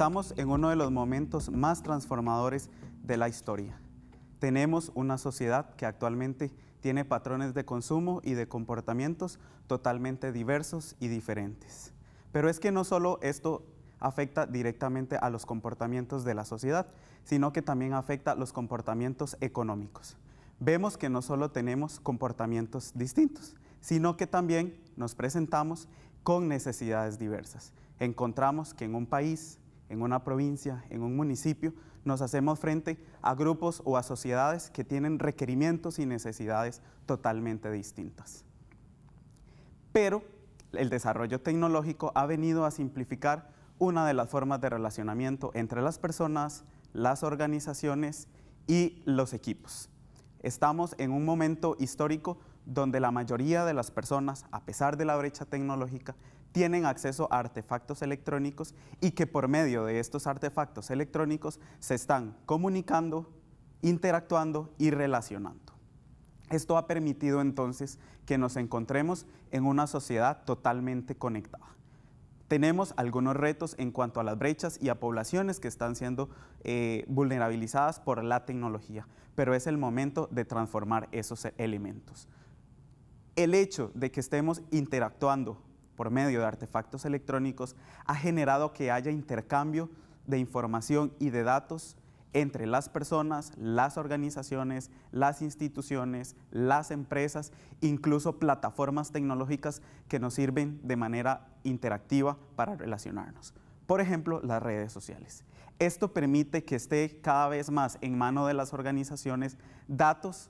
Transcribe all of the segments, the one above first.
Estamos en uno de los momentos más transformadores de la historia. Tenemos una sociedad que actualmente tiene patrones de consumo y de comportamientos totalmente diversos y diferentes. Pero es que no solo esto afecta directamente a los comportamientos de la sociedad, sino que también afecta los comportamientos económicos. Vemos que no solo tenemos comportamientos distintos, sino que también nos presentamos con necesidades diversas. Encontramos que en un país en una provincia, en un municipio, nos hacemos frente a grupos o a sociedades que tienen requerimientos y necesidades totalmente distintas. Pero el desarrollo tecnológico ha venido a simplificar una de las formas de relacionamiento entre las personas, las organizaciones y los equipos. Estamos en un momento histórico donde la mayoría de las personas, a pesar de la brecha tecnológica, tienen acceso a artefactos electrónicos y que por medio de estos artefactos electrónicos se están comunicando, interactuando y relacionando. Esto ha permitido entonces que nos encontremos en una sociedad totalmente conectada. Tenemos algunos retos en cuanto a las brechas y a poblaciones que están siendo eh, vulnerabilizadas por la tecnología, pero es el momento de transformar esos elementos. El hecho de que estemos interactuando, por medio de artefactos electrónicos ha generado que haya intercambio de información y de datos entre las personas, las organizaciones, las instituciones, las empresas, incluso plataformas tecnológicas que nos sirven de manera interactiva para relacionarnos. Por ejemplo, las redes sociales. Esto permite que esté cada vez más en mano de las organizaciones datos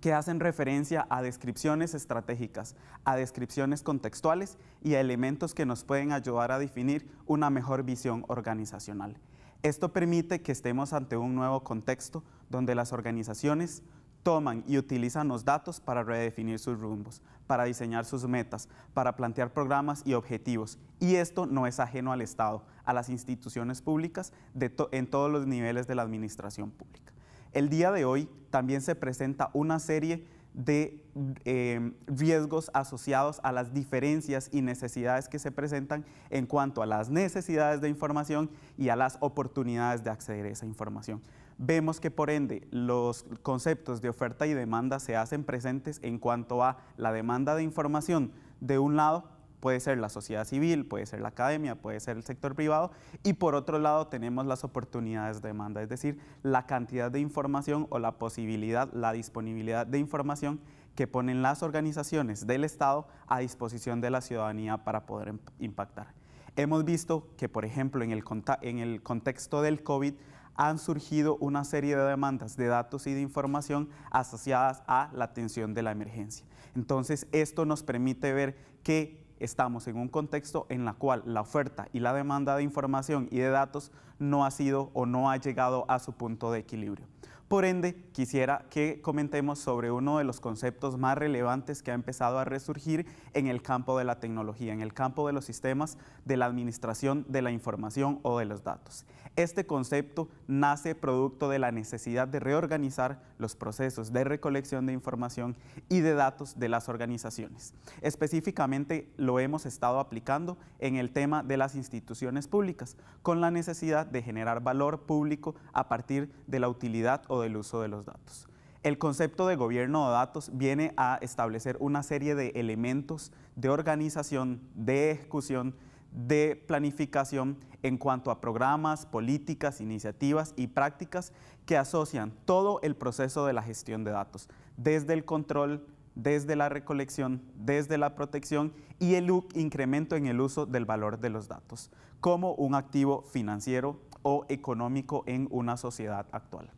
que hacen referencia a descripciones estratégicas, a descripciones contextuales y a elementos que nos pueden ayudar a definir una mejor visión organizacional. Esto permite que estemos ante un nuevo contexto donde las organizaciones toman y utilizan los datos para redefinir sus rumbos, para diseñar sus metas, para plantear programas y objetivos. Y esto no es ajeno al Estado, a las instituciones públicas en todos los niveles de la administración pública. El día de hoy también se presenta una serie de eh, riesgos asociados a las diferencias y necesidades que se presentan en cuanto a las necesidades de información y a las oportunidades de acceder a esa información. Vemos que por ende los conceptos de oferta y demanda se hacen presentes en cuanto a la demanda de información de un lado puede ser la sociedad civil, puede ser la academia, puede ser el sector privado, y por otro lado tenemos las oportunidades de demanda, es decir, la cantidad de información o la posibilidad, la disponibilidad de información que ponen las organizaciones del Estado a disposición de la ciudadanía para poder impactar. Hemos visto que, por ejemplo, en el, en el contexto del COVID, han surgido una serie de demandas de datos y de información asociadas a la atención de la emergencia. Entonces, esto nos permite ver que estamos en un contexto en la cual la oferta y la demanda de información y de datos no ha sido o no ha llegado a su punto de equilibrio. Por ende, quisiera que comentemos sobre uno de los conceptos más relevantes que ha empezado a resurgir en el campo de la tecnología, en el campo de los sistemas de la administración de la información o de los datos. Este concepto nace producto de la necesidad de reorganizar los procesos de recolección de información y de datos de las organizaciones. Específicamente lo hemos estado aplicando en el tema de las instituciones públicas, con la necesidad de generar valor público a partir de la utilidad del uso de los datos. El concepto de gobierno de datos viene a establecer una serie de elementos de organización, de ejecución, de planificación en cuanto a programas, políticas, iniciativas y prácticas que asocian todo el proceso de la gestión de datos, desde el control, desde la recolección, desde la protección y el incremento en el uso del valor de los datos como un activo financiero o económico en una sociedad actual.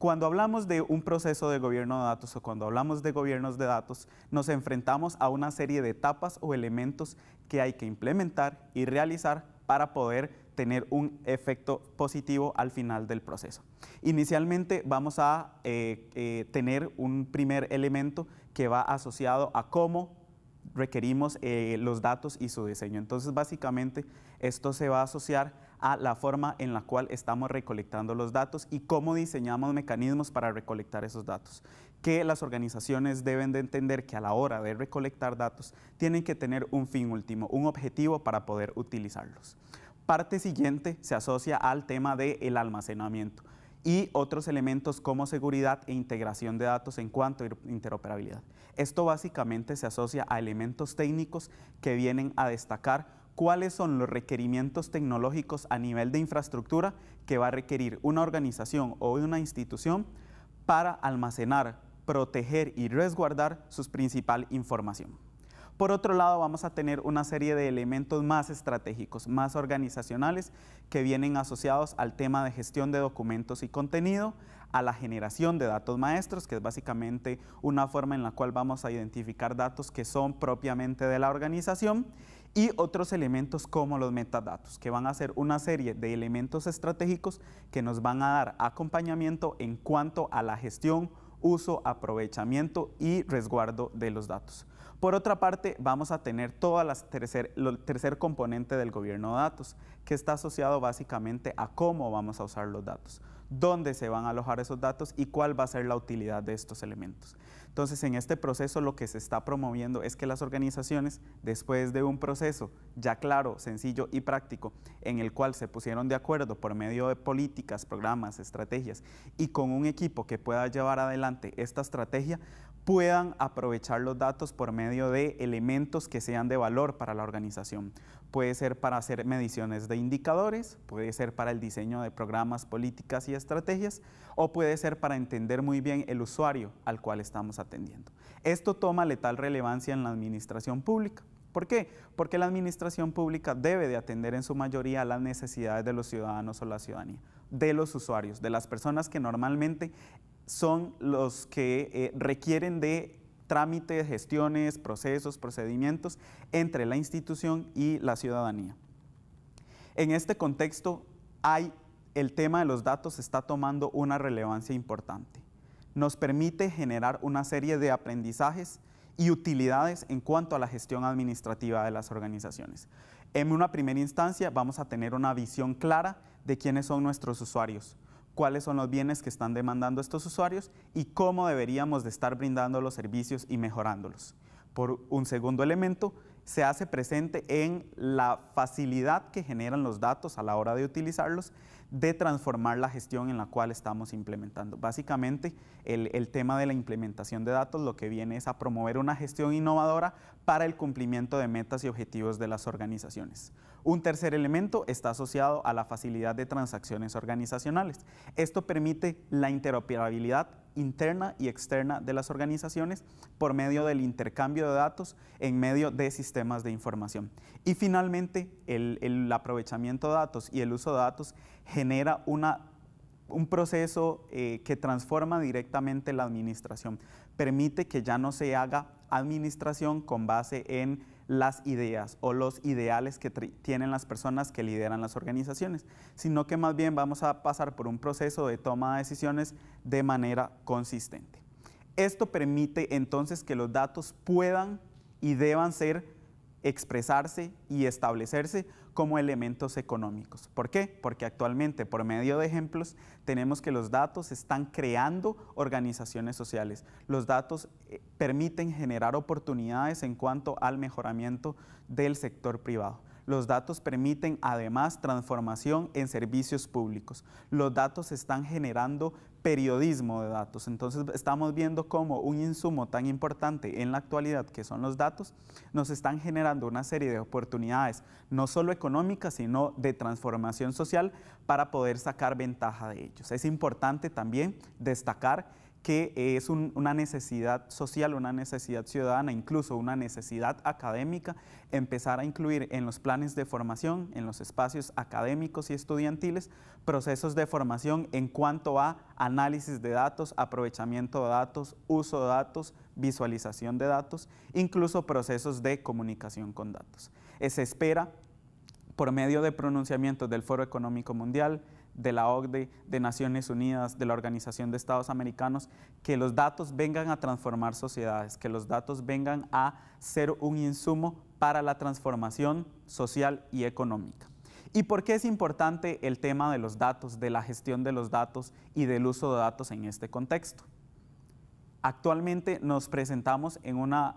Cuando hablamos de un proceso de gobierno de datos o cuando hablamos de gobiernos de datos, nos enfrentamos a una serie de etapas o elementos que hay que implementar y realizar para poder tener un efecto positivo al final del proceso. Inicialmente vamos a eh, eh, tener un primer elemento que va asociado a cómo requerimos eh, los datos y su diseño. Entonces, básicamente, esto se va a asociar a la forma en la cual estamos recolectando los datos y cómo diseñamos mecanismos para recolectar esos datos. Que las organizaciones deben de entender que a la hora de recolectar datos tienen que tener un fin último, un objetivo para poder utilizarlos. Parte siguiente se asocia al tema del el almacenamiento y otros elementos como seguridad e integración de datos en cuanto a interoperabilidad. Esto básicamente se asocia a elementos técnicos que vienen a destacar cuáles son los requerimientos tecnológicos a nivel de infraestructura que va a requerir una organización o una institución para almacenar, proteger y resguardar su principal información. Por otro lado, vamos a tener una serie de elementos más estratégicos, más organizacionales, que vienen asociados al tema de gestión de documentos y contenido, a la generación de datos maestros, que es básicamente una forma en la cual vamos a identificar datos que son propiamente de la organización, y otros elementos como los metadatos, que van a ser una serie de elementos estratégicos que nos van a dar acompañamiento en cuanto a la gestión, uso, aprovechamiento y resguardo de los datos. Por otra parte, vamos a tener todo el tercer, componente del gobierno de datos, que está asociado básicamente a cómo vamos a usar los datos dónde se van a alojar esos datos y cuál va a ser la utilidad de estos elementos. Entonces, en este proceso lo que se está promoviendo es que las organizaciones, después de un proceso ya claro, sencillo y práctico, en el cual se pusieron de acuerdo por medio de políticas, programas, estrategias y con un equipo que pueda llevar adelante esta estrategia, puedan aprovechar los datos por medio de elementos que sean de valor para la organización. Puede ser para hacer mediciones de indicadores, puede ser para el diseño de programas, políticas y estrategias, o puede ser para entender muy bien el usuario al cual estamos atendiendo. Esto toma letal relevancia en la administración pública. ¿Por qué? Porque la administración pública debe de atender en su mayoría las necesidades de los ciudadanos o la ciudadanía, de los usuarios, de las personas que normalmente son los que eh, requieren de trámites, gestiones, procesos, procedimientos entre la institución y la ciudadanía. En este contexto, hay, el tema de los datos está tomando una relevancia importante. Nos permite generar una serie de aprendizajes y utilidades en cuanto a la gestión administrativa de las organizaciones. En una primera instancia vamos a tener una visión clara de quiénes son nuestros usuarios, cuáles son los bienes que están demandando estos usuarios y cómo deberíamos de estar brindando los servicios y mejorándolos. Por un segundo elemento, se hace presente en la facilidad que generan los datos a la hora de utilizarlos, de transformar la gestión en la cual estamos implementando. Básicamente, el, el, tema de la implementación de datos lo que viene es a promover una gestión innovadora para el cumplimiento de metas y objetivos de las organizaciones. Un tercer elemento está asociado a la facilidad de transacciones organizacionales. Esto permite la interoperabilidad interna y externa de las organizaciones por medio del intercambio de datos en medio de sistemas de información. Y finalmente, el, el aprovechamiento de datos y el uso de datos genera un proceso eh, que transforma directamente la administración. Permite que ya no se haga administración con base en las ideas o los ideales que tienen las personas que lideran las organizaciones, sino que más bien vamos a pasar por un proceso de toma de decisiones de manera consistente. Esto permite entonces que los datos puedan y deban ser expresarse y establecerse como elementos económicos. ¿Por qué? Porque actualmente, por medio de ejemplos, tenemos que los datos están creando organizaciones sociales. Los datos eh, permiten generar oportunidades en cuanto al mejoramiento del sector privado. Los datos permiten además transformación en servicios públicos. Los datos están generando periodismo de datos. Entonces estamos viendo cómo un insumo tan importante en la actualidad que son los datos nos están generando una serie de oportunidades, no solo económicas, sino de transformación social para poder sacar ventaja de ellos. Es importante también destacar que eh, es una necesidad social, una necesidad ciudadana, incluso una necesidad académica, empezar a incluir en los planes de formación, en los espacios académicos y estudiantiles, procesos de formación en cuanto a análisis de datos, aprovechamiento de datos, uso de datos, visualización de datos, incluso procesos de comunicación con datos. Eh, se espera, por medio de pronunciamientos del Foro Económico Mundial, de la OCDE, de Naciones Unidas, de la Organización de Estados Americanos, que los datos vengan a transformar sociedades, que los datos vengan a ser un insumo para la transformación social y económica. ¿Y por qué es importante el tema de los datos, de la gestión de los datos y del uso de datos en este contexto? Actualmente nos presentamos en una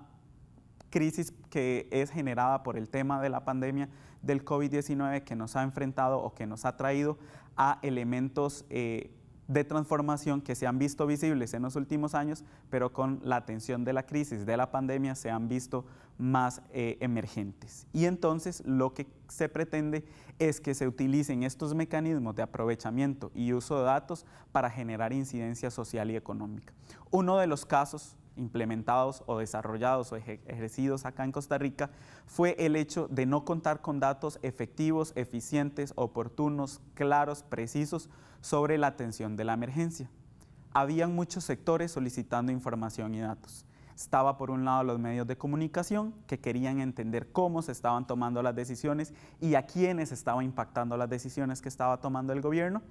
crisis que es generada por el tema de la pandemia del COVID-19 que nos ha enfrentado o que nos ha traído a elementos eh, de transformación que se han visto visibles en los últimos años, pero con la atención de la crisis, de la pandemia, se han visto más eh, emergentes. Y entonces lo que se pretende es que se utilicen estos mecanismos de aprovechamiento y uso de datos para generar incidencia social y económica. Uno de los casos implementados o desarrollados o ejercidos acá en Costa Rica fue el hecho de no contar con datos efectivos, eficientes, oportunos, claros, precisos sobre la atención de la emergencia. Habían muchos sectores solicitando información y datos. Estaba por un lado los medios de comunicación que querían entender cómo se estaban tomando las decisiones y a quiénes estaba impactando las decisiones que estaba tomando el gobierno.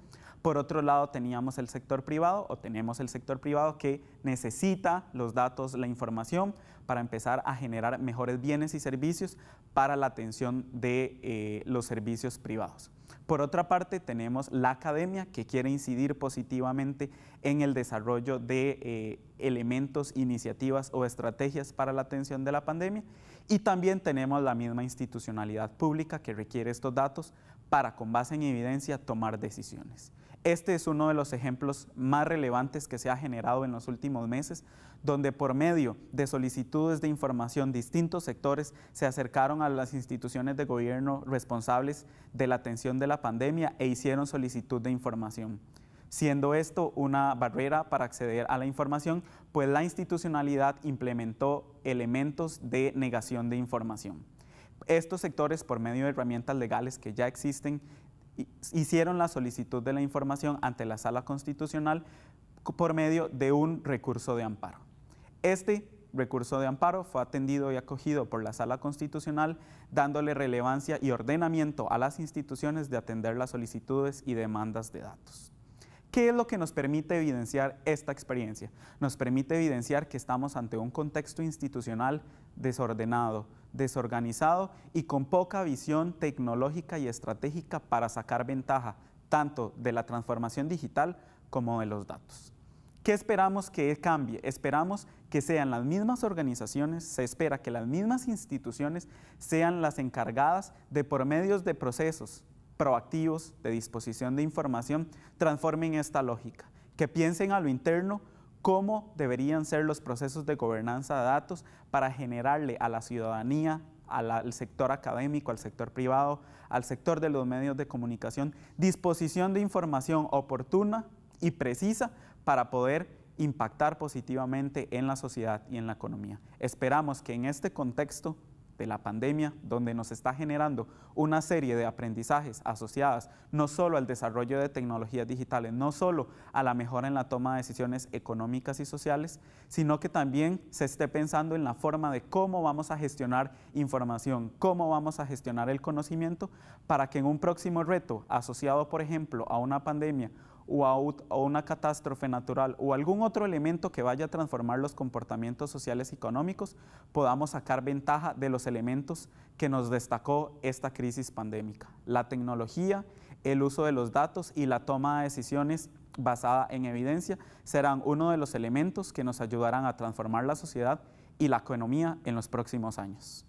Por otro lado, teníamos el sector privado o tenemos el sector privado que necesita los datos, la información para empezar a generar mejores bienes y servicios para la atención de eh, los servicios privados. Por otra parte, tenemos la academia que quiere incidir positivamente en el desarrollo de eh, elementos, iniciativas o estrategias para la atención de la pandemia. Y también tenemos la misma institucionalidad pública que requiere estos datos para, con base en evidencia, tomar decisiones. Este es uno de los ejemplos más relevantes que se ha generado en los últimos meses, donde por medio de solicitudes de información distintos sectores se acercaron a las instituciones de gobierno responsables de la atención de la pandemia e hicieron solicitud de información siendo esto una barrera para acceder a la información, pues la institucionalidad implementó elementos de negación de información. Estos sectores, por medio de herramientas legales que ya existen, hicieron la solicitud de la información ante la Sala Constitucional por medio de un recurso de amparo. Este recurso de amparo fue atendido y acogido por la Sala Constitucional, dándole relevancia y ordenamiento a las instituciones de atender las solicitudes y demandas de datos. ¿Qué es lo que nos permite evidenciar esta experiencia? Nos permite evidenciar que estamos ante un contexto institucional desordenado, desorganizado y con poca visión tecnológica y estratégica para sacar ventaja tanto de la transformación digital como de los datos. ¿Qué esperamos que cambie? Esperamos que sean las mismas organizaciones, se espera que las mismas instituciones sean las encargadas de por medios de procesos proactivos de disposición de información, transformen esta lógica, que piensen a lo interno cómo deberían ser los procesos de gobernanza de datos para generarle a la ciudadanía, al, sector académico, al sector privado, al sector de los medios de comunicación, disposición de información oportuna y precisa para poder impactar positivamente en la sociedad y en la economía. Esperamos que en este contexto de la pandemia, donde nos está generando una serie de aprendizajes asociadas no solo al desarrollo de tecnologías digitales, no solo a la mejora en la toma de decisiones económicas y sociales, sino que también se esté pensando en la forma de cómo vamos a gestionar información, cómo vamos a gestionar el conocimiento para que en un próximo reto asociado, por ejemplo, a una pandemia o una catástrofe natural o algún otro elemento que vaya a transformar los comportamientos sociales y económicos, podamos sacar ventaja de los elementos que nos destacó esta crisis pandémica. La tecnología, el uso de los datos y la toma de decisiones basada en evidencia serán uno de los elementos que nos ayudarán a transformar la sociedad y la economía en los próximos años.